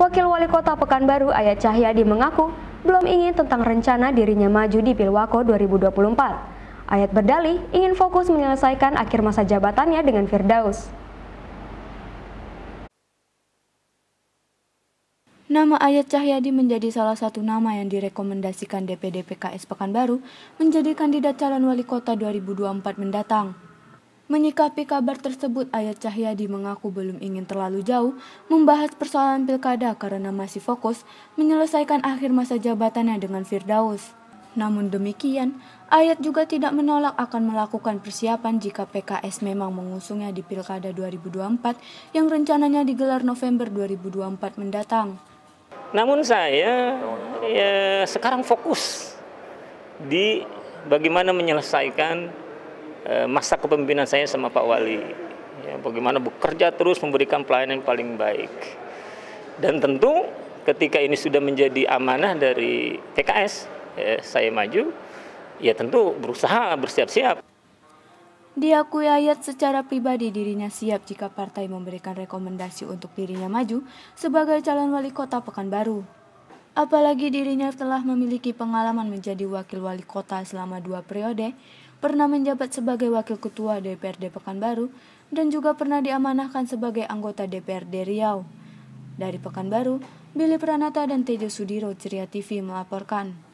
Wakil Wali Kota Pekanbaru Ayat Cahyadi mengaku belum ingin tentang rencana dirinya maju di Pilwako 2024. Ayat berdalih ingin fokus menyelesaikan akhir masa jabatannya dengan Firdaus. Nama Ayat Cahyadi menjadi salah satu nama yang direkomendasikan DPD PKS Pekanbaru menjadi kandidat calon wali kota 2024 mendatang. Menyikapi kabar tersebut, Ayat Cahyadi mengaku belum ingin terlalu jauh membahas persoalan pilkada karena masih fokus menyelesaikan akhir masa jabatannya dengan Firdaus. Namun demikian, Ayat juga tidak menolak akan melakukan persiapan jika PKS memang mengusungnya di Pilkada 2024 yang rencananya digelar November 2024 mendatang. Namun saya ya, sekarang fokus di bagaimana menyelesaikan Eh, masa kepemimpinan saya sama Pak Wali. Ya, bagaimana bekerja terus memberikan pelayanan yang paling baik. Dan tentu ketika ini sudah menjadi amanah dari PKS, ya, saya maju, ya tentu berusaha bersiap-siap. Diakui Ayat secara pribadi dirinya siap jika partai memberikan rekomendasi untuk dirinya maju sebagai calon wali kota Pekanbaru. Apalagi dirinya telah memiliki pengalaman menjadi wakil wali kota selama dua periode, pernah menjabat sebagai wakil ketua DPRD Pekanbaru, dan juga pernah diamanahkan sebagai anggota DPRD Riau. Dari Pekanbaru, Billy Pranata dan Tejo Sudiro Ceria TV melaporkan.